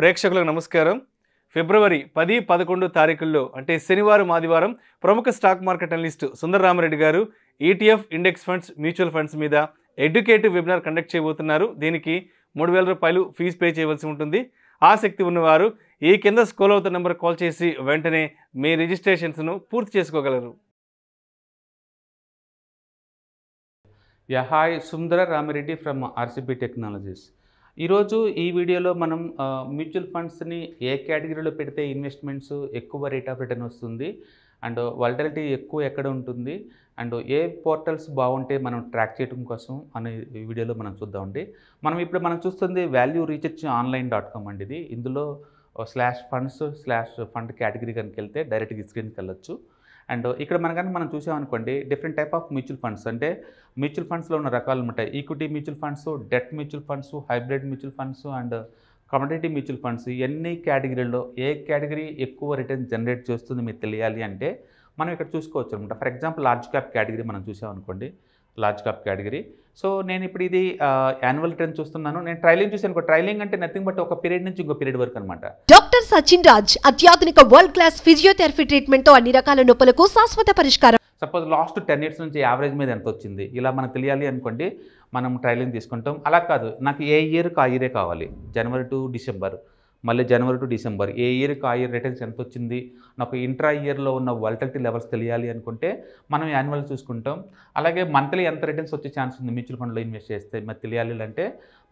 ప్రేక్షకులకు నమస్కారం ఫిబ్రవరి పది పదకొండు తారీఖుల్లో అంటే శనివారం ఆదివారం ప్రముఖ stock market analyst Sundara Ramareddy గారు ETF index funds mutual funds మీద ఎడ్యుకేటివ్ వెబినార్ కండక్ట్ చేయబోతున్నారు దీనికి మూడు వేల రూపాయలు ఫీజు పే చేయవలసి ఉంటుంది ఆసక్తి ఉన్నవారు ఈ కింద స్కోల్ అవుతున్న నెంబర్ కాల్ చేసి వెంటనే మీ రిజిస్ట్రేషన్స్ను పూర్తి చేసుకోగలరు యహాయ్ Sundara Ramireddy from RCB technologies ఈరోజు ఈ వీడియోలో మనం మ్యూచువల్ ఫండ్స్ని ఏ కేటగిరీలో పెడితే ఇన్వెస్ట్మెంట్స్ ఎక్కువ రేట్ ఆఫ్ రిటర్న్ వస్తుంది అండ్ వాలిటాలిటీ ఎక్కువ ఎక్కడ ఉంటుంది అండ్ ఏ పోర్టల్స్ బాగుంటే మనం ట్రాక్ చేయడం కోసం అనే వీడియోలో మనం చూద్దామండి మనం ఇప్పుడు మనం చూస్తుంది value research online dot com అండి ఇది ఇందులో slash funds slash fund category కనుక వెళ్తే డైరెక్ట్గా స్క్రీన్కి వెళ్ళొచ్చు అండ్ ఇక్కడ కనుక మనం చూసామనుకోండి different type of mutual funds అంటే మ్యూచువల్ ఫండ్స్లో ఉన్న రకాలు ఉంటాయి equity mutual funds debt mutual funds hybrid mutual funds and community mutual funds ఎన్ని కేటగిరీలో ఏ కేటగిరీ ఎక్కువ రిటర్న్ జనరేట్ చేస్తుంది మీరు తెలియాలి అంటే మనం ఇక్కడ చూసుకోవచ్చు అనమాట for example large cap category మనం చూసామనుకోండి లార్జ్ క్యాప్ కేటగిరీ సో నేను ఇప్పుడు ఇది యాన్యువల్ ట్రెండ్ చూస్తున్నాను నేను ట్రైలింగ్ చూసాను ట్రైలింగ్ అంటే నథింగ్ బట్ ఒక పీరియడ్ నుంచి ఇంకో పీరియడ్ వరకు అనమాట డాక్టర్ సచిన్ రాజ్ అత్యాధునిక వరల్డ్ క్లాస్ ఫిజియోథెరపీ ట్రీట్మెంట్ తో అన్ని రకాల నొప్పులకు శాశ్వత పరిష్కారం సపోజ్ లాస్ట్ టెన్ ఇయర్స్ నుంచి యావరేజ్ మీద ఎంత వచ్చింది ఇలా మనకు తెలియాలి అనుకోండి మనం ట్రైలింగ్ తీసుకుంటాం అలా కాదు నాకు ఏ ఇయర్ ఆ ఇయరే కావాలి జనవరి టు డిసెంబర్ మళ్ళీ జనవరి టు డిసెంబర్ ఏ ఇయర్కి ఆ ఇయర్ రిటర్న్స్ ఎంత వచ్చింది నాకు ఇంట్రా ఇయర్లో ఉన్న వాలటిలిటీ లెవెల్స్ తెలియాలి అనుకుంటే మనం యాన్యువల్ చూసుకుంటాం అలాగే మంత్లీ ఎంత రిటర్న్స్ వచ్చే ఛాన్స్ ఉంది మ్యూచువల్ ఫండ్లో ఇన్వెస్ట్ చేస్తే మరి తెలియాలి అంటే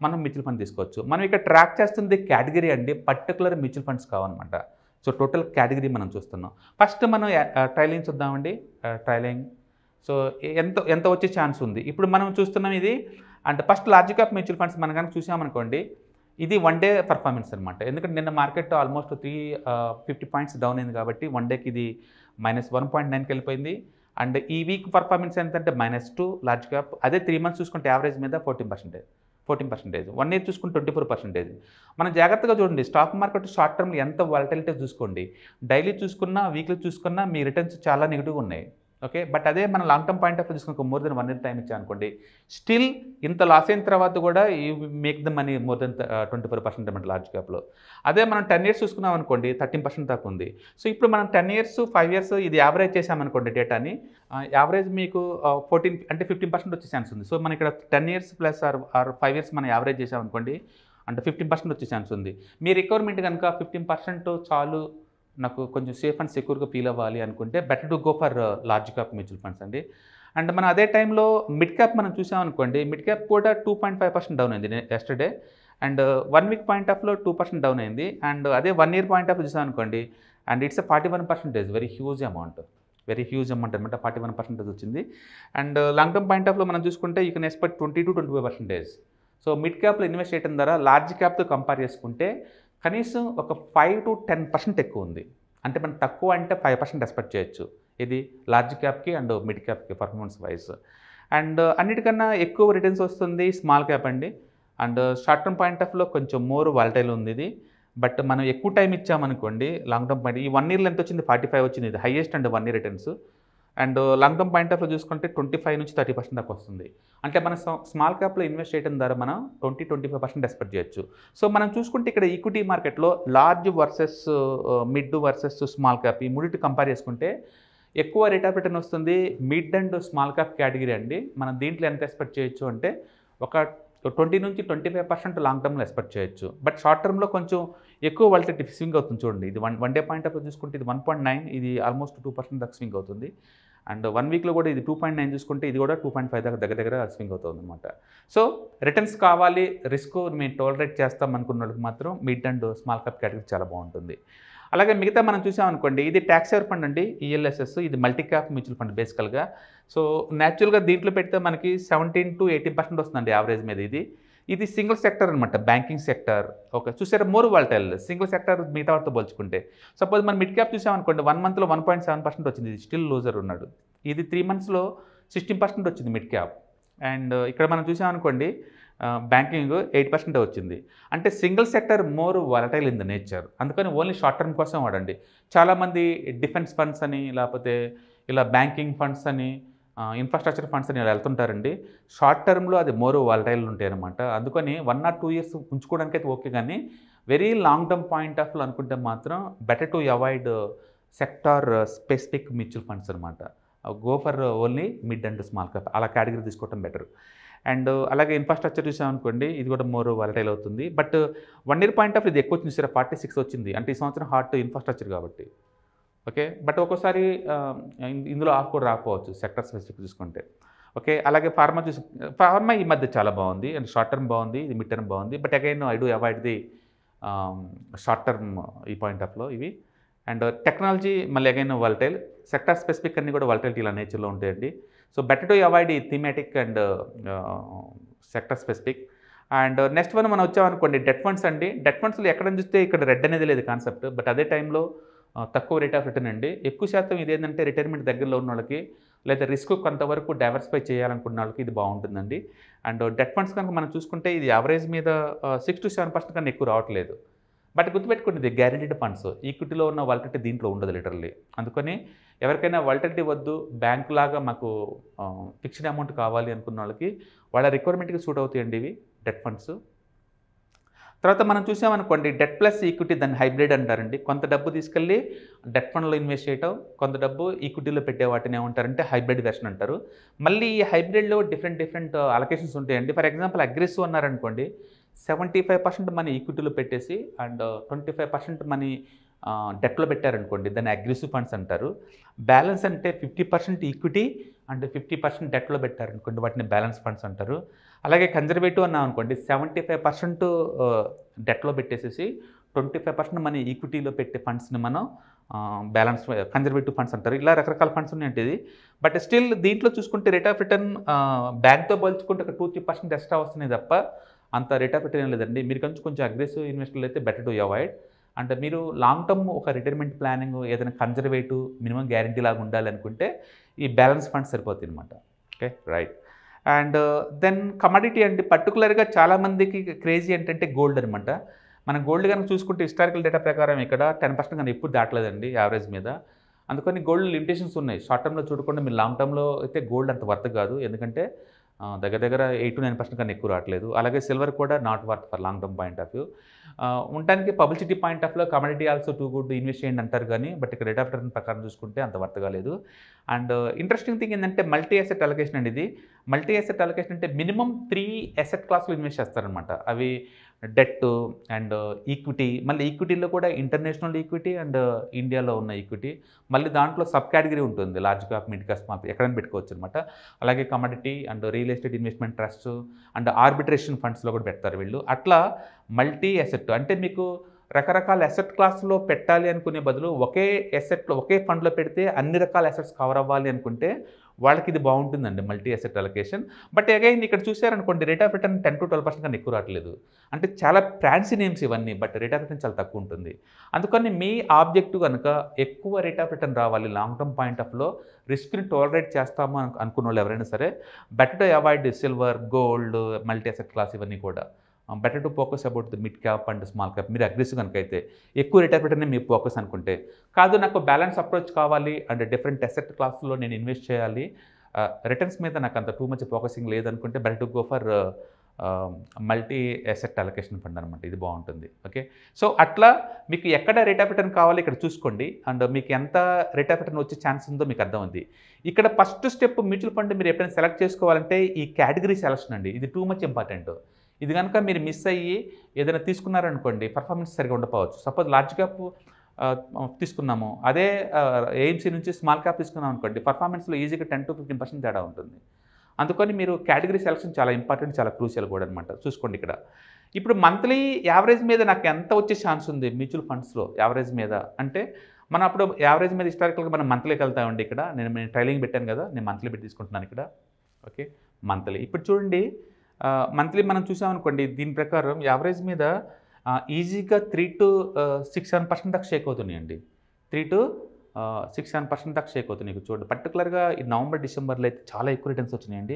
మనం మ్యూచువల్ ఫండ్ తీసుకోవచ్చు మనం ఇక్కడ ట్రాక్ చేస్తుంది కేటగిరీ అండి పర్టికులర్ మ్యూచువల్ ఫండ్స్ కావాలన్నమాట సో టోటల్ కేటగిరీ మనం చూస్తున్నాం ఫస్ట్ మనం ట్రైలింగ్ చూద్దామండి ట్రైలింగ్ సో ఎంత ఎంత వచ్చే ఛాన్స్ ఉంది ఇప్పుడు మనం చూస్తున్నాం ఇది అంటే first large cap mutual funds మనం కనుక చూసామనుకోండి ఇది వన్ డే పర్ఫార్మెన్స్ అనమాట ఎందుకంటే నిన్న market almost three fifty points down అయింది కాబట్టి వన్ డేకి ఇది మైనస్ వన్ పాయింట్ నైన్కి వెళ్ళిపోయింది అండ్ ఈ వీక్ పర్ఫార్మెన్స్ ఎంతంటే మైనస్ టూ లార్జ్ క్యాప్ అదే త్రీ మంత్స్ చూసుకుంటే యావరేజ్ మీద fourteen percentage fourteen percentage one year చూసుకుని ట్వంటీ ఫోర్ పర్సెంటేజ్ మనం జాగ్రత్తగా చూడండి స్టాక్ మార్కెట్ షార్ట్ టర్మ్లో ఎంత వాలటిలిటీ చూసుకోండి డైలీ చూసుకున్నా వీక్లీ చూసుకున్నా మీ రిటర్న్స్ చాలా నెగిటివ్గా ఉన్నాయి ఓకే బట్ అదే మనం లాంగ్ టర్మ్ పాయింట్ ఆఫ్ చూసుకుని more than one year time ఇచ్చా అనుకోండి స్టిల్ ఇంత లాస్ అయిన తర్వాత కూడా you make the money more than twenty four percent అనమాట లార్జ్ క్యాప్లో అదే మనం టెన్ ఇయర్స్ చూసుకున్నాం అనుకోండి థర్టీన్ పర్సెంట్ దాకా ఉంది సో ఇప్పుడు మనం టెన్ ఇయర్స్ ఫైవ్ ఇయర్స్ ఇది యావరేజ్ చేసామనుకోండి డేటాని యావరేజ్ మీకు ఫోర్టీన్ uh, అంటే ఫిఫ్టీన్ పర్సెంట్ వచ్చే ఛాన్స్ ఉంది సో మనం ఇక్కడ ten years plus or or five years మనం యావరేజ్ చేసామనుకోండి అంటే ఫిఫ్టీన్ పర్సెంట్ వచ్చే ఛాన్స్ ఉంది మీ రిక్వైర్మెంట్ కనుక ఫిఫ్టీన్ పర్సెంట్ చాలు నాకు కొంచెం సేఫ్ అండ్ సెక్యూర్గా ఫీల్ అవ్వాలి అనుకుంటే better to go for large cap mutual funds అండి అండ్ మనం uh, uh, అదే టైంలో మిడ్ క్యాప్ మనం చూసామనుకోండి మిడ్ క్యాప్ కూడా two point five percent down అయింది yesterday and one week point ఆఫ్లో టూ పర్సెంట్ డౌన్ అయింది అండ్ అదే వన్ ఇయర్ పాయింట్ ఆఫ్ చూసామనుకోండి and it's forty one percentage very huge amount very huge amount అనమాట forty one percentage వచ్చింది and long term point ఆఫ్లో మనం చూసుకుంటే you can expect twenty to twenty five percentage so mid క్యాప్లో invest చేయడం ద్వారా large క్యాప్తో compare చేసుకుంటే కనీసం ఒక ఫైవ్ టు టెన్ పర్సెంట్ ఎక్కువ ఉంది అంటే మనం తక్కువ అంటే ఫైవ్ పర్సెంట్ ఎక్స్పెక్ట్ చేయొచ్చు ఇది లార్జ్ క్యాప్కి అండ్ మిడ్ క్యాప్కి పర్ఫార్మెన్స్ వైజ్ అండ్ అన్నిటికన్నా ఎక్కువ రిటర్న్స్ వస్తుంది స్మాల్ క్యాప్ అండి అండ్ షార్ట్ టర్మ్ పాయింట్ ఆఫ్లో కొంచెం మోర్ వాలటైల్ ఉంది ఇది బట్ మనం ఎక్కువ టైం ఇచ్చామనుకోండి లాంగ్ టర్మ్ పాయింట్ ఈ వన్ ఇయర్లో ఎంత వచ్చింది ఫార్టీ ఫైవ్ వచ్చింది ఇది highest and one year returns and long term point of చూసుకుంటే ట్వంటీ ఫైవ్ నుంచి థర్టీ పర్సెంట్ దాకా వస్తుంది అంటే మనం స్మాల్ క్యాప్లో ఇన్వెస్ట్ చేయడం ద్వారా మనం twenty twenty five percent expect చేయొచ్చు సో మనం చూసుకుంటే ఇక్కడ ఈక్విటీ మార్కెట్లో large versus mid versus small cap ఈ మూడింటి కంపేర్ చేసుకుంటే ఎక్కువ రేట్ ఆఫ్ రిటర్న్ వస్తుంది mid and small cap category అండి మనం దీంట్లో ఎంత ఎక్స్పెక్ట్ చేయొచ్చు అంటే ఒక ట్వంటీ నుంచి ట్వంటీ ఫైవ్ పర్సెంట్ లాంగ్ టర్మ్లో ఎక్స్పెక్ట్ చేయొచ్చు బట్ షార్ట్ టర్మ్లో కొంచెం ఎక్కువ వాళ్ళకి స్వింగ్ అవుతుంది చూడండి ఇది one one day point of చూసుకుంటే ఇది వన్ పాయింట్ నైన్ ఇది ఆల్మోస్ట్ టూ పర్సెంట్ దాకా స్వింగ్ అవుతుంది అండ్ వన్ వీక్లో కూడా ఇది టూ పాయింట్ నైన్ చూసుకుంటే ఇది కూడా టూ పాయింట్ ఫైవ్ దాకా దగ్గర దగ్గర స్వింగ్ అవుతుంది అనమాట సో రిటర్న్స్ కావాలి రిస్క్ మేము టోలరేట్ చేస్తాం అనుకున్న వాళ్ళకి మాత్రం mid and small cap category చాలా బాగుంటుంది అలాగే మిగతా మనం చూసామనుకోండి ఇది ట్యాక్స్ ఎవర్ ఫండ్ అండి ఈఎల్ఎస్ఎస్ e ఇది మల్టీ క్యాప్ మ్యూచువల్ ఫండ్ బేసికల్గా సో న్యాచురల్గా దీంట్లో పెడితే మనకి సెవెంటీన్ టు ఎయిటీన్ పర్సెంట్ వస్తుందండి యావరేజ్ మీద ఇది ఇది సింగిల్ సెక్టర్ అనమాట బ్యాంకింగ్ సెక్టర్ ఓకే చూసారా మోర్ వాల్టైల్ సింగిల్ సెక్టర్ మిగతా వాటితో పోల్చుకుంటే సపోజ్ మనం మిడ్ క్యాప్ చూసామనుకోండి వన్ మంత్లో వన్ పాయింట్ సెవెన్ పర్సెంట్ వచ్చింది స్టిల్ లూజర్ ఉన్నాడు ఇది త్రీ మంత్స్లో సిక్స్టీన్ పర్సెంట్ వచ్చింది మిడ్ క్యాప్ అండ్ ఇక్కడ మనం చూసామనుకోండి బ్యాంకింగ్ ఎయిట్ పర్సెంట్ వచ్చింది అంటే single sector more volatile in the nature అందుకని ఓన్లీ షార్ట్ టర్మ్ కోసం వాడండి చాలామంది డిఫెన్స్ ఫండ్స్ అని లేకపోతే ఇలా బ్యాంకింగ్ ఫండ్స్ అని ఇన్ఫ్రాస్ట్రక్చర్ ఫండ్స్ అని వెళ్తుంటారండి షార్ట్ టర్మ్లో అది మోర్ వాలటైల్ ఉంటాయి అనమాట అందుకని వన్ ఆర్ టూ ఇయర్స్ ఉంచుకోవడానికి అయితే ఓకే కానీ వెరీ లాంగ్ టర్మ్ పాయింట్ ఆఫ్లో అనుకుంటే మాత్రం better to avoid sector specific mutual funds అనమాట go for only mid and small cap అలా కేటగిరీ తీసుకోవటం బెటర్ అండ్ అలాగే ఇన్ఫ్రాస్ట్రక్చర్ చూసామనుకోండి ఇది కూడా మోర్ వాలటైల్ అవుతుంది but one year point of ఇది ఎక్కువ వచ్చింది సార్ ఫార్టీ సిక్స్ వచ్చింది అంటే ఈ సంవత్సరం హార్ట్ ఇన్ఫ్రాస్ట్రక్చర్ కాబట్టి ఓకే బట్ ఒక్కోసారి ఇందులో ఆఫ్ కూడా రాకపోవచ్చు సెక్టర్ స్పెసిఫిక్ చూసుకుంటే ఓకే అలాగే ఫార్మా చూసి ఫార్మా ఈ మధ్య చాలా బాగుంది అండ్ షార్ట్ టర్మ్ బాగుంది ఇది మిడ్ టర్మ్ బాగుంది but again I do avoid the short term ఈ పాయింట్ ఆఫ్లో ఇవి అండ్ టెక్నాలజీ మళ్ళీ అగైన్ వల్టైల్ సెక్టర్ స్పెసిఫిక్ అన్నీ కూడా వల్టైల్టీ ఇలా నేచర్లో ఉంటాయండి సో బెటర్ టు అవాయిడ్ ఈ thematic and sector specific and next one మనం వచ్చామనుకోండి డెట్ ఫండ్స్ అండి డెట్ ఫండ్స్లో ఎక్కడ చూస్తే ఇక్కడ రెడ్ అనేది లేదు కాన్సెప్ట్ బట్ అదే టైంలో తక్కువ రేట్ ఆఫ్ రిటర్న్ అండి ఎక్కువ శాతం ఇదేంటంటే రిటైర్మెంట్ దగ్గరలో ఉన్న వాళ్ళకి లేదా రిస్క్ కొంతవరకు డైవర్సిఫై చేయాలనుకున్న వాళ్ళకి ఇది బాగుంటుందండి అండ్ డెట్ ఫండ్స్ కనుక మనం చూసుకుంటే ఇది యావరేజ్ మీద సిక్స్ టు సెవెన్ పర్సెంట్ కన్నా ఎక్కువ రావట్లేదు బట్ గుర్తుపెట్టుకోండి ఇది గ్యారంటీడ్ ఫండ్స్ ఈక్విటీలో ఉన్న వాలిటిటీ దీంట్లో ఉండదు లిటరల్లీ అందుకని ఎవరికైనా వాలిటిటీ వద్దు బ్యాంకు లాగా మాకు ఫిక్స్డ్ అమౌంట్ కావాలి అనుకున్న వాళ్ళకి వాళ్ళ రిక్వైర్మెంట్కి సూట్ అవుతాయండి ఇవి డెట్ ఫండ్స్ తర్వాత మనం చూసామనుకోండి డెట్ ప్లస్ ఈక్విటీ దాన్ని హైబ్రిడ్ అంటారండి కొంత డబ్బు తీసుకెళ్ళి డెట్ ఫండ్లో ఇన్వెస్ట్ చేయటం కొంత డబ్బు ఈక్విటీలో పెట్టే వాటిని ఏమంటారంటే హైబ్రిడ్ వెర్షన్ అంటారు మళ్ళీ ఈ హైబ్రిడ్లో డిఫరెంట్ డిఫరెంట్ అలొకేషన్స్ ఉంటాయండి ఫర్ ఎగ్జాంపుల్ అగ్రెసివ్ అన్నారనుకోండి సెవెంటీ ఫైవ్ పర్సెంట్ మనీ ఈక్విటీలో పెట్టేసి and twenty five percent money డెట్లో పెట్టారనుకోండి దాన్ని అగ్రెసివ్ ఫండ్స్ అంటారు బ్యాలెన్స్ అంటే fifty percent equity and fifty percent డెట్లో పెట్టారనుకోండి వాటిని బ్యాలెన్స్ ఫండ్స్ అంటారు అలాగే కన్జర్వేటివ్ అన్నాం అనుకోండి సెవెంటీ ఫైవ్ పర్సెంట్ డెట్లో పెట్టేసేసి ట్వంటీ ఫైవ్ పర్సెంట్ మన ఈక్విటీలో పెట్టే ఫండ్స్ని మనం బ్యాలెన్స్ కన్జర్వేటివ్ ఫండ్స్ అంటారు ఇలా రకరకాల ఫండ్స్ ఉన్నాయంటే ఇది బట్ స్టిల్ దీంట్లో చూసుకుంటే రేట్ ఆఫ్ రిటర్న్ బ్యాంక్తో పోల్చుకుంటే ఒక టూ త్రీ పర్సెంట్ ఎక్స్ట్రా వస్తున్నాయి తప్ప అంత రేట్ ఆఫ్ రిటర్న్ లేదండి మీరు కొంచెం కొంచెం అగ్రెసివ్ ఇన్వెస్టర్లు అయితే బెటర్ టు అవాయిడ్ అంటే మీరు లాంగ్ టర్మ్ ఒక రిటైర్మెంట్ ప్లానింగ్ ఏదైనా కన్జర్వేటివ్ మినిమం గ్యారంటీ లాగా ఉండాలనుకుంటే ఈ బ్యాలెన్స్ ఫండ్స్ సరిపోతుంది అనమాట okay right and then commodity అంటే పర్టికులర్గా చాలామందికి క్రేజీ ఏంటంటే గోల్డ్ అనమాట మనం గోల్డ్ కనుక చూసుకుంటే హిస్టారికల్ డేటా ప్రకారం ఇక్కడ టెన్ పర్సెంట్ కానీ ఎప్పుడు దాటలేదండి యావరేజ్ మీద అందుకని గోల్డ్ లిమిటేషన్స్ ఉన్నాయి షార్ట్ టర్మ్లో చూడకుండా మీరు లాంగ్ టర్మ్లో అయితే గోల్డ్ అంత వర్త్ కాదు ఎందుకంటే దగ్గర దగ్గర ఎయిట్ టు నైన్ పర్సెంట్ కానీ ఎక్కువ రావట్లేదు అలాగే సిల్వర్ కూడా not worth for long term point of view ఉండడానికి పబ్లిసిటీ పాయింట్ ఆఫ్లో commodity also too good invest చేయండి అంటారు కానీ బట్ ఇక్కడ రేట్ ఆఫ్ రిటర్న్ ప్రకారం చూసుకుంటే అంత వర్తగా లేదు అండ్ ఇంట్రెస్టింగ్ థింగ్ ఏంటంటే మల్టీ అసెట్ అలొకేషన్ అండి ఇది మల్టీ అసెట్ అలొకేషన్ అంటే మినిమం త్రీ అసెట్ క్లాస్లో ఇన్వెస్ట్ చేస్తారనమాట అవి డెట్ అండ్ ఈక్విటీ మళ్ళీ ఈక్విటీలో కూడా ఇంటర్నేషనల్ ఈక్విటీ అండ్ ఇండియాలో ఉన్న ఈక్విటీ మళ్ళీ దాంట్లో సబ్ కేటగిరీ ఉంటుంది large cap mid cap small ఎక్కడైనా పెట్టుకోవచ్చు అనమాట అలాగే commodity and real estate investment trust and arbitration ఫండ్స్లో కూడా పెడతారు వీళ్ళు అట్లా మల్టీ అసెట్ అంటే మీకు రకరకాల అసెట్ క్లాస్లో పెట్టాలి అనుకునే బదులు ఒకే ఎసెట్లో ఒకే ఫండ్లో పెడితే అన్ని రకాల అసెట్స్ కవర్ అవ్వాలి అనుకుంటే వాళ్ళకి ఇది బాగుంటుందండి multi asset allocation but again ఇక్కడ చూసారనుకోండి rate of return ten to twelve percent కానీ ఎక్కువ రావట్లేదు అంటే చాలా ఫ్రాన్సీ నేమ్స్ ఇవన్నీ బట్ రేట్ ఆఫ్ రిటర్న్ చాలా తక్కువ ఉంటుంది అందుకని మీ ఆబ్జెక్ట్ కనుక ఎక్కువ రేట్ ఆఫ్ రిటర్న్ రావాలి లాంగ్ టర్మ్ పాయింట్ ఆఫ్లో రిస్క్ని టోలరేట్ చేస్తాము అనుకున్న వాళ్ళు ఎవరైనా సరే better avoid silver gold multi asset class ఇవన్నీ కూడా better to focus about the mid cap and small cap మీరు అగ్రెసివ్ కనుక అయితే ఎక్కువ రిటైర్ పెట్టనే మీ ఫోకస్ అనుకుంటే కాదు నాకు బ్యాలెన్స్ అప్రోచ్ కావాలి అండ్ డిఫరెంట్ అసెట్ క్లాస్లో నేను ఇన్వెస్ట్ చేయాలి రిటర్న్స్ uh, మీద నాకు అంత టూ మచ్ ఫోకసింగ్ లేదనుకుంటే better to go for multi asset allocation fund అనమాట ఇది బాగుంటుంది ఓకే సో అట్లా మీకు ఎక్కడ రేట్ ఆఫ్ రిటర్న్ కావాలి ఇక్కడ చూసుకోండి అండ్ మీకు ఎంత రేట్ ఆఫ్ రిటర్న్ వచ్చే ఛాన్స్ ఉందో మీకు అర్థమైంది ఇక్కడ ఫస్ట్ స్టెప్ మ్యూచువల్ ఫండ్ మీరు ఎప్పుడైనా సెలెక్ట్ చేసుకోవాలంటే ఈ కేటగిరీ సెలక్షన్ అండి ఇది టూ మచ్ ఇంపార్టెంట్ ఇది కనుక మీరు మిస్ అయ్యి ఏదైనా తీసుకున్నారనుకోండి పర్ఫార్మెన్స్ సరిగా ఉండకపోవచ్చు సపోజ్ లార్జ్ క్యాప్ తీసుకున్నాము అదే ఎయిమ్సీ నుంచి స్మాల్ క్యాప్ తీసుకున్నాం అనుకోండి పర్ఫార్మెన్స్లో ఈజీగా టెన్ టు ఫిఫ్టీన్ పర్సెంట్ తేడా ఉంటుంది అందుకని మీరు కేటగిరీ సెలక్షన్ చాలా ఇంపార్టెంట్ చాలా క్రూషియల్ కూడా అనమాట చూసుకోండి ఇక్కడ ఇప్పుడు మంత్లీ యావరేజ్ మీద నాకు ఎంత వచ్చే ఛాన్స్ ఉంది మ్యూచువల్ ఫండ్స్లో యావరేజ్ మీద అంటే మనం అప్పుడు యావరేజ్ మీద హిస్టారికల్గా మనం మంత్లీకి వెళ్తామండి ఇక్కడ నేను ట్రైలింగ్ పెట్టాను కదా నేను మంత్లీ పెట్టి తీసుకుంటున్నాను ఇక్కడ ఓకే మంత్లీ ఇప్పుడు చూడండి మంత్లీ మనం చూసామనుకోండి దీని ప్రకారం యావరేజ్ మీద ఈజీగా three to six seven percent దాకా షేక్ అవుతున్నాయండి three to six seven percent దాకా షేక్ అవుతుంది నీకు చూడండి పర్టికులర్గా ఈ నవంబర్ డిసెంబర్లో అయితే చాలా ఎక్కువ రిటర్న్స్ వచ్చినాయండి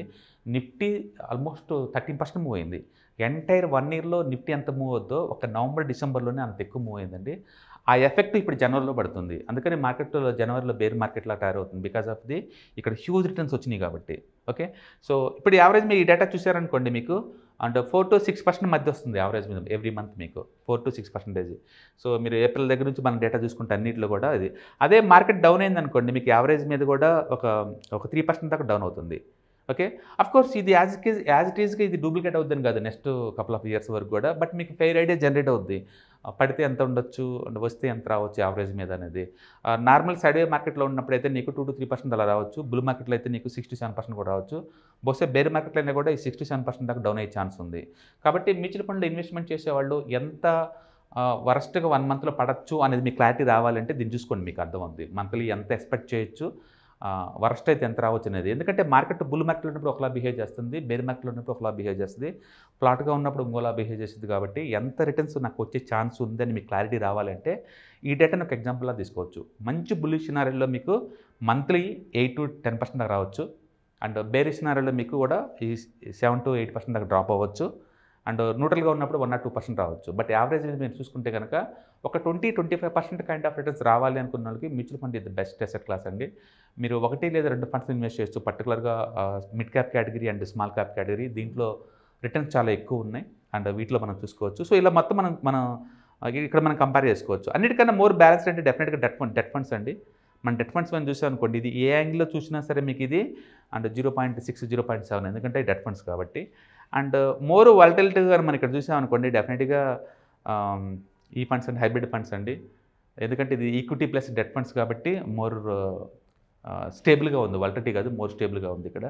Nifty almost thirteen percent move అయింది ఎంటైర్ వన్ ఇయర్లో నిఫ్టీ ఎంత మూవ్ అవుద్దో ఒక నవంబర్ డిసెంబర్లోనే అంత ఎక్కువ మూవ్ అయిందండి ఆ ఎఫెక్ట్ ఇప్పుడు జనవరిలో పడుతుంది అందుకని మార్కెట్లో జనవరిలో బేర్ మార్కెట్లో తయారవుతుంది బికాస్ ఆఫ్ ది ఇక్కడ హ్యూజ్ రిటర్న్స్ వచ్చినాయి కాబట్టి ఓకే సో ఇప్పుడు యావరేజ్ మీరు ఈ డేటా చూసారనుకోండి మీకు and four to six percent మధ్య వస్తుంది యావరేజ్ మీద ఎవ్రీ మంత్ మీకు four to six percentage so మీరు ఏప్రిల్ దగ్గర నుంచి మనం డేటా చూసుకుంటే అన్నింటిలో కూడా అది అదే మార్కెట్ డౌన్ అయిందనుకోండి మీకు యావరేజ్ మీద కూడా ఒక ఒక త్రీ పర్సెంట్ దాకా డౌన్ అవుతుంది okay of course as it is as it ఇట్ ఈజ్గా ఇది డూప్లికేట్ అవుద్దని కాదు నెక్స్ట్ కపుల్ ఆఫ్ ఇయర్స్ వరకు కూడా బట్ మీకు ఫెయిర్ ఐడియా జనరేట్ అవుద్ది పడితే ఎంత ఉండొచ్చు వస్తే ఎంత రావచ్చు యావరేజ్ మీద అనేది నార్మల్ సైడ్వే మార్కెట్లో ఉన్నప్పుడు అయితే నీకు టూ టు త్రీ పర్సెంట్ అలా రావచ్చు బుల్ మార్కెట్లో అయితే నీకు సిక్స్టీ సెవెన్ పర్సెంట్ కూడా రావచ్చు బహుశా బేర్ మార్కెట్లో అయినా కూడా ఈ సిక్స్టీ సెవెన్ పర్సెంట్ దాకా డౌన్ అయ్యే ఛాన్స్ ఉంది కాబట్టి మ్యూచువల్ ఫండ్లో ఇన్వెస్ట్మెంట్ చేసేవాళ్ళు ఎంత వరస్ట్గా వన్ మంత్లో పడచ్చు అనేది మీకు క్లారిటీ రావాలంటే దీన్ని చూసుకోండి మీకు అర్థం ఉంది మంత్లీ ఎంత ఎక్స్పెక్ట్ చేయొచ్చు వరస్ట్ అయితే ఎంత రావచ్చు అనేది ఎందుకంటే మార్కెట్ బుల్ మార్కెట్లో ఉన్నప్పుడు ఒకలా బిహేవ్ చేస్తుంది బేర్ మార్కెట్లో ఉన్నప్పుడు ఒకలా బిహేవ్ చేస్తుంది ఫ్లాట్గా ఉన్నప్పుడు ఇంకోలా బిహేవ్ చేస్తుంది కాబట్టి ఎంత రిటర్న్స్ నాకు వచ్చే ఛాన్స్ ఉందని మీకు క్లారిటీ రావాలంటే ఈ డేటాను ఒక ఎగ్జాంపుల్లా తీసుకోవచ్చు మంచి బుల్ సినారీలో మీకు monthly eight to ten percent దాకా రావచ్చు అండ్ బేర్ సినారీలో మీకు కూడా ఈ సెవెన్ టు ఎయిట్ పర్సెంట్ దాకా డ్రాప్ అవ్వచ్చు అండ్ న్యూట్రల్గా ఉన్నప్పుడు వన్ ఆర్ టూ పర్సెంట్ రావచ్చు బట్ యావరేజ్ మీరు చూసుకుంటే కనుక ఒక twenty twenty five percent kind of returns రావాలి అనుకున్న వాళ్ళకి మ్యూచువల్ ఫండ్ ఇది బెస్ట్ అసెట్ క్లాస్ అండి మీరు ఒకటి లేదా రెండు ఫండ్స్ ఇన్వెస్ట్ చేయొచ్చు పర్టికులర్గా mid cap category and small cap category దీంట్లో రిటర్న్స్ చాలా ఎక్కువ ఉన్నాయి అండ్ వీటిలో మనం చూసుకోవచ్చు సో ఇలా మొత్తం మనం మనం ఇక్కడ మనం కంపేర్ చేసుకోవచ్చు అన్నిటికన్నా మోర్ బ్యాలెన్స్ అంటే డెఫినెట్గా డెట్ ఫండ్ డెట్ ఫండ్స్ అండి మన డెట్ ఫండ్స్ మనం చూసాం అనుకోండి ఇది ఏ యాంగిల్లో చూసినా సరే మీకు ఇది and zero point six zero point seven ఎందుకంటే డెట్ ఫండ్స్ కాబట్టి అండ్ మోర్ వాలటిలిటీగా మనం ఇక్కడ చూసామనుకోండి డెఫినెట్గా ఈ ఫండ్స్ అండ్ హైబ్రిడ్ ఫండ్స్ అండి ఎందుకంటే ఇది ఈక్విటీ ప్లస్ డెట్ ఫండ్స్ కాబట్టి మోర్ స్టేబుల్గా ఉంది వాలటిలిటీ కాదు మోర్ స్టేబుల్గా ఉంది ఇక్కడ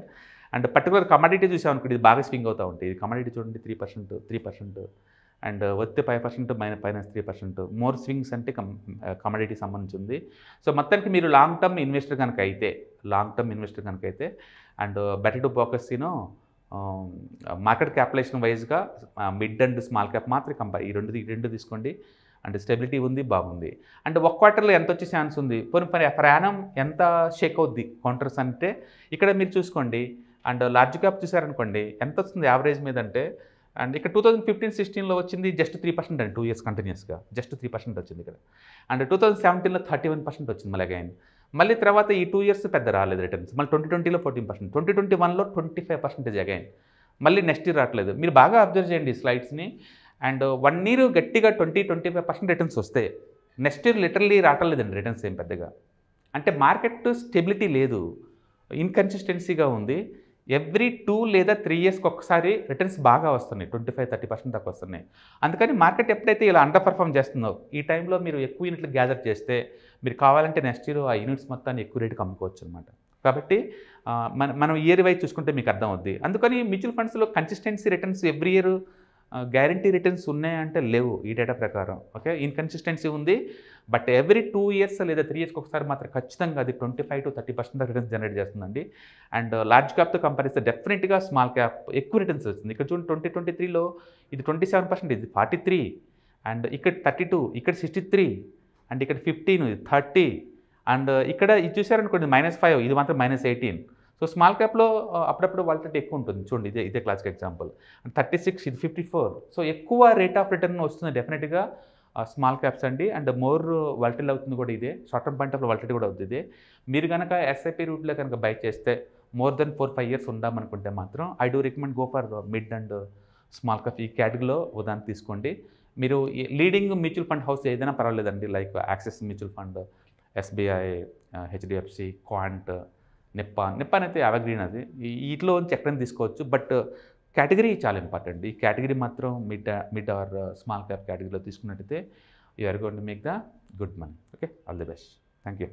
అండ్ పర్టికులర్ కమాడిటీ చూసామనుకోండి ఇది బాగా స్వింగ్ అవుతూ ఉంటాయి ఇది కమాడిటీ చూడండి three percent three percent and వత్తి ఫైవ్ పర్సెంట్ మైన minus three percent more swings అంటే కమ్ సంబంధించి ఉంది సో మొత్తానికి మీరు లాంగ్ టర్మ్ ఇన్వెస్టర్ కనుక అయితే లాంగ్ టర్మ్ ఇన్వెస్టర్ కనుక అయితే and better to focus you know market capitalisation వైజ్గా మిడ్ అండ్ స్మాల్ క్యాప్ మాత్రమే కంపేర్ ఈ రెండు ఈ రెండు తీసుకోండి అంటే స్టెబిలిటీ ఉంది బాగుంది అంటే ఒక క్వార్టర్లో ఎంత వచ్చే ఛాన్స్ ఉంది పోనీ పని ప్రయాణం ఎంత షేక్ అవుద్ది కౌంటర్స్ అంటే ఇక్కడ మీరు చూసుకోండి అండ్ లార్జ్ క్యాప్ చూసారనుకోండి ఎంత వస్తుంది యావరేజ్ మీద అంటే అండ్ ఇక్కడ టూ థౌజండ్ ఫిఫ్టీన్ సిక్స్టీన్లో వచ్చింది జస్ట్ త్రీ పర్సెంట్ అండి టూ ఇయర్స్ కంటిన్యూస్గా జస్ట్ త్రీ పర్సెంట్ వచ్చింది ఇక్కడ అండ్ టూ థౌజండ్ సెవెంటీన్లో థర్టీ వన్ పర్సెంట్ వచ్చింది మళ్ళీ అగైన్ మళ్ళీ తర్వాత ఈ టూ ఇయర్స్ పెద్ద రాలేదు రిటర్న్స్ మళ్ళీ ట్వంటీ ట్వంటీలో ఫోర్టీన్ పర్సెంట్ ట్వంటీ ట్వంటీ వన్లో ట్వంటీ ఫైవ్ పర్సెంటేజ్ అగైన్ మళ్ళీ నెక్స్ట్ ఇయర్ రావట్లేదు మీరు బాగా అబ్జర్వ్ చేయండి స్లైడ్స్ని అండ్ వన్ ఇయర్ గట్టిగా twenty twenty five percent returns వస్తే నెక్స్ట్ ఇయర్ లిటర్లీ రావట్లేదండి రిటర్న్స్ ఏం పెద్దగా అంటే మార్కెట్ స్టెబిలిటీ లేదు ఇన్కన్సిస్టెన్సీగా ఉంది ఎవ్రీ టూ లేదా త్రీ ఇయర్స్కి ఒకసారి రిటర్న్స్ బాగా వస్తున్నాయి ట్వంటీ ఫైవ్ థర్టీ పర్సెంట్ దాకా వస్తున్నాయి అందుకని మార్కెట్ ఎప్పుడైతే ఇలా అండర్ పర్ఫామ్ చేస్తుందో ఈ టైంలో మీరు ఎక్కువ యూనిట్లు గ్యాదర్ చేస్తే మీరు కావాలంటే నెక్స్ట్ ఇయర్ ఆ యూనిట్స్ మొత్తాన్ని ఎక్కువ రేటుకి అమ్ముకోవచ్చు అనమాట కాబట్టి మన మనం ఇయర్ వైజ్ చూసుకుంటే మీకు అర్థం అవుద్ది అందుకని మ్యూచువల్ ఫండ్స్లో consistency returns every year guarantee returns ఉన్నాయంటే లేవు ఈ డేటా ప్రకారం ఓకే ఇన్కన్సిస్టెన్సీ ఉంది బట్ ఎవ్రీ టూ ఇయర్స్ లేదా త్రీ ఇయర్స్కి ఒకసారి మాత్రం ఖచ్చితంగా అది twenty five to thirty percent returns generate చేస్తుందండి అండ్ లార్జ్ క్యాప్తో కంపారిస్తే డెఫినెట్గా స్మాల్ క్యాప్ ఎక్కువ రిటర్న్స్ వచ్చింది ఇక్కడ చూడండి ట్వంటీ ట్వంటీ త్రీలో ఇది ట్వంటీ సెవెన్ పర్సెంట్ ఇది ఫార్టీ త్రీ అండ్ ఇక్కడ థర్టీ టూ ఇక్కడ సిక్స్టీ త్రీ అండ్ ఇక్కడ ఫిఫ్టీన్ ఇది థర్టీ అండ్ uh, ఇక్కడ ఇది చూసారనుకోండి మైనస్ ఫైవ్ ఇది మాత్రం మైనస్ ఎయిటీన్ సో స్మాల్ క్యాప్లో అప్పుడప్పుడు వాళ్ళ ఎక్కువ ఉంటుంది చూడండి ఇదే ఇదే క్లాసిక్ ఎగ్జాంపుల్ థర్టీ సిక్స్ ఇది ఫిఫ్టీ ఫోర్ సో ఎక్కువ రేట్ ఆఫ్ రిటర్న్ వస్తుంది డెఫినెట్గా స్మాల్ క్యాప్స్ అండి అండ్ మోర్ వాలిటీ అవుతుంది కూడా ఇదే షార్ట్ టర్మ్ పాయింట్ ఆఫ్ వాలిటీ కూడా అవుతుంది మీరు కనుక ఎస్ఐపీ రూట్లో కనుక బై చేస్తే more than four five years ఉందామనుకుంటే మాత్రం I do recommend go for mid and small cap ఈ కేటగిరీలో ఉదాహరణ తీసుకోండి మీరు లీడింగ్ మ్యూచువల్ ఫండ్ హౌస్ ఏదైనా పర్వాలేదండి like Axis mutual fund SBI HDFC Quant నిప్ప నిప్పాన్ అయితే ఎవగ్రీన్ అది వీటిలో నుంచి ఎక్కడైనా తీసుకోవచ్చు బట్ కేటగిరీ చాలా ఇంపార్టెంట్ ఈ కేటగిరీ మాత్రం mid mid or small cap కేటగిరీలో తీసుకున్నట్టయితే you are gonna make the good money okay all the best thank you